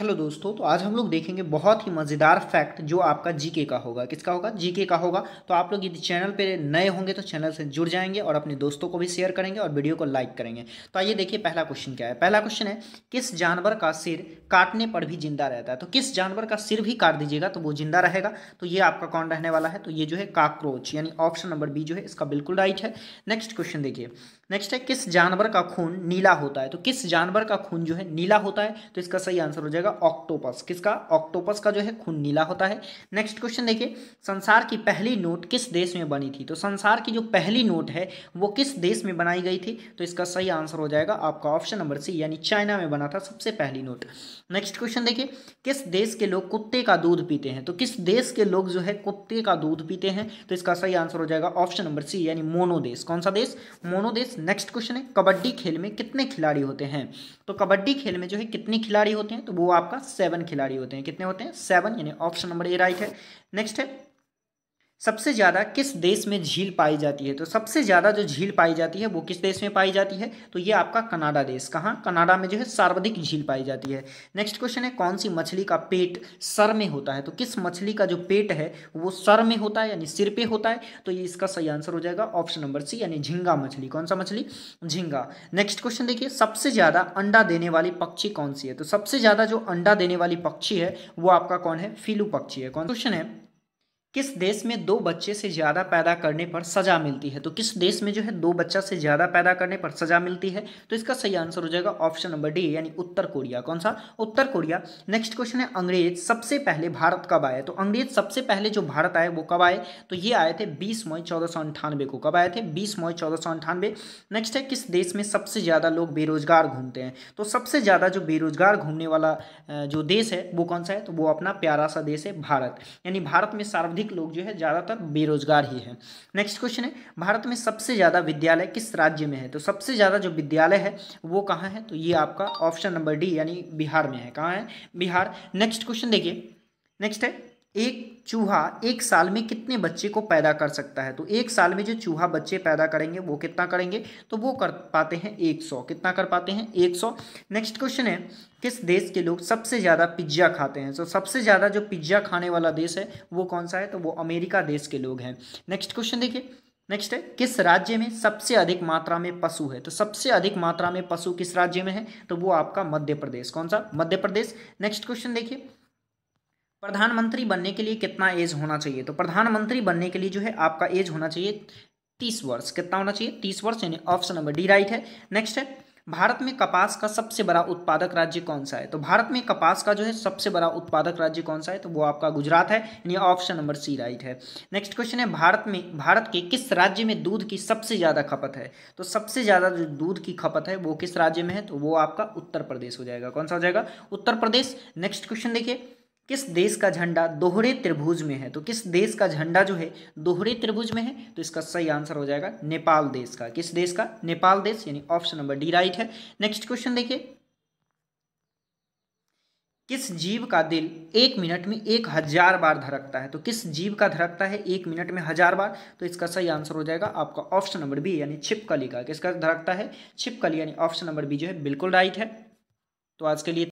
hello दोस्तों तो आज हम लोग देखेंगे बहुत ही मज़ेदार फैक्ट जो आपका जीके का होगा किसका होगा जीके का होगा तो आप लोग यदि चैनल पे नए होंगे तो चैनल से जुड़ जाएंगे और अपने दोस्तों को भी शेयर करेंगे और वीडियो को लाइक करेंगे तो आइए देखिए पहला क्वेश्चन क्या है पहला क्वेश्चन है किस जानवर का सिर काटने पर भी जिंदा रहता है तो किस जानवर का सिर भी काट दीजिएगा तो वो जिंदा रहेगा तो ये आपका कौन रहने वाला है तो ये जो है काक्रोच यानी ऑप्शन नंबर बी जो है इसका बिल्कुल राइट है नेक्स्ट क्वेश्चन देखिए नेक्स्ट है किस जानवर का खून नीला होता है तो किस जानवर का खून जो है नीला होता है तो इसका सही आंसर हो जाएगा ऑक्टोपस किसका ऑक्टोपस का जो है खून नीला होता है नेक्स्ट क्वेश्चन देखिए संसार की पहली नोट किस देश में बनी थी तो संसार की जो पहली नोट है वो किस देश में बनाई गई थी तो इसका सही आंसर हो जाएगा आपका ऑप्शन नंबर सी यानी चाइना में बना था सबसे पहली नोट नेक्स्ट क्वेश्चन देखिए किस देश के लोग कुत्ते का दूध पीते हैं तो किस देश के लोग जो है कुत्ते का दूध पीते हैं तो इसका सही आंसर हो जाएगा ऑप्शन नंबर सी यानी मोनो देश कौन सा देश मोनो देश नेक्स्ट क्वेश्चन है कबड्डी खेल में कितने खिलाड़ी होते हैं तो कबड्डी खेल में जो है कितने खिलाड़ी होते हैं तो वो आपका सेवन खिलाड़ी होते हैं कितने होते हैं सेवन यानी ऑप्शन नंबर ए राइट है नेक्स्ट है सबसे ज़्यादा किस देश में झील पाई जाती है तो सबसे ज़्यादा जो झील पाई जाती है वो किस देश में पाई जाती है तो ये आपका कनाडा देश कहाँ कनाडा में जो है सर्वाधिक झील पाई जाती है नेक्स्ट क्वेश्चन है कौन सी मछली का पेट सर में होता है तो किस मछली का जो पेट है वो सर में होता है यानी सिर पे होता है तो ये इसका सही आंसर हो जाएगा ऑप्शन नंबर सी यानी झींगा मछली कौन सा मछली झींगा नेक्स्ट क्वेश्चन देखिए सबसे ज़्यादा अंडा देने वाली पक्षी कौन सी है तो सबसे ज़्यादा जो अंडा देने वाली पक्षी है वो आपका कौन है फीलू पक्षी है कौन क्वेश्चन है किस देश में दो बच्चे से ज़्यादा पैदा करने पर सज़ा मिलती है तो किस देश में जो है दो बच्चा से ज़्यादा पैदा करने पर सज़ा मिलती है तो इसका सही आंसर हो जाएगा ऑप्शन नंबर डी यानी उत्तर कोरिया कौन सा उत्तर कोरिया नेक्स्ट क्वेश्चन है अंग्रेज सबसे पहले भारत कब आए तो अंग्रेज सबसे पहले जो भारत आए वो कब आए तो ये आए थे बीस मई चौदह को कब आए थे बीस मई चौदह नेक्स्ट है किस देश में सबसे ज़्यादा लोग बेरोजगार घूमते हैं तो सबसे ज़्यादा जो बेरोजगार घूमने वाला जो देश है वो कौन सा है तो वो अपना प्यारा सा देश है भारत यानी भारत में सार्वधिक अधिक लोग जो है ज़्यादातर बेरोजगार ही हैं नेक्स्ट क्वेश्चन है भारत में सबसे ज़्यादा विद्यालय किस राज्य में है तो सबसे ज़्यादा जो विद्यालय है वो कहाँ है तो ये आपका ऑप्शन नंबर डी यानी बिहार में है कहाँ है बिहार नेक्स्ट क्वेश्चन देखिए नेक्स्ट है एक चूहा एक साल में कितने बच्चे को पैदा कर सकता है तो एक साल में जो चूहा बच्चे पैदा करेंगे वो कितना करेंगे तो वो कर पाते हैं एक सौ कितना कर पाते हैं एक सौ नेक्स्ट क्वेश्चन है किस देश के लोग सबसे ज़्यादा पिज्ज़ा खाते हैं तो सबसे ज़्यादा जो पिज्ज़ा खाने वाला देश है वो कौन सा है तो वो अमेरिका देश के लोग हैं नेक्स्ट क्वेश्चन देखिए नेक्स्ट है किस राज्य में सबसे अधिक मात्रा में पशु है तो सबसे अधिक मात्रा में पशु किस राज्य में है तो वो आपका मध्य प्रदेश कौन सा मध्य प्रदेश नेक्स्ट क्वेश्चन देखिए प्रधानमंत्री बनने के लिए कितना एज होना चाहिए तो प्रधानमंत्री बनने के लिए जो है आपका एज होना चाहिए तीस वर्ष कितना होना चाहिए तीस वर्ष यानी ऑप्शन नंबर डी राइट है नेक्स्ट है भारत में कपास का सबसे बड़ा उत्पादक राज्य कौन सा है तो भारत में कपास का जो है सबसे बड़ा उत्पादक राज्य कौन सा है तो वो आपका गुजरात है यानी ऑप्शन नंबर सी राइट है नेक्स्ट क्वेश्चन है भारत में भारत के किस राज्य में दूध की सबसे ज़्यादा खपत है तो सबसे ज़्यादा जो दूध की खपत है वो किस राज्य में है तो वो आपका उत्तर प्रदेश हो जाएगा कौन सा हो जाएगा उत्तर प्रदेश नेक्स्ट क्वेश्चन देखिए किस देश का झंडा दोहरे त्रिभुज में है तो किस देश का झंडा जो है दोहरे त्रिभुज में है तो इसका सही आंसर हो जाएगा नेपाल देश का किस देश का नेपाल देश यानी ऑप्शन नंबर डी राइट है नेक्स्ट क्वेश्चन देखिए किस जीव का दिल एक मिनट में एक हजार बार धड़कता है तो किस जीव का धड़कता है एक मिनट में हजार बार तो इसका सही आंसर हो जाएगा आपका ऑप्शन नंबर बी यानी छिपकली का किसका धड़कता है छिपकली यानी ऑप्शन नंबर बी जो है बिल्कुल राइट है तो आज के लिए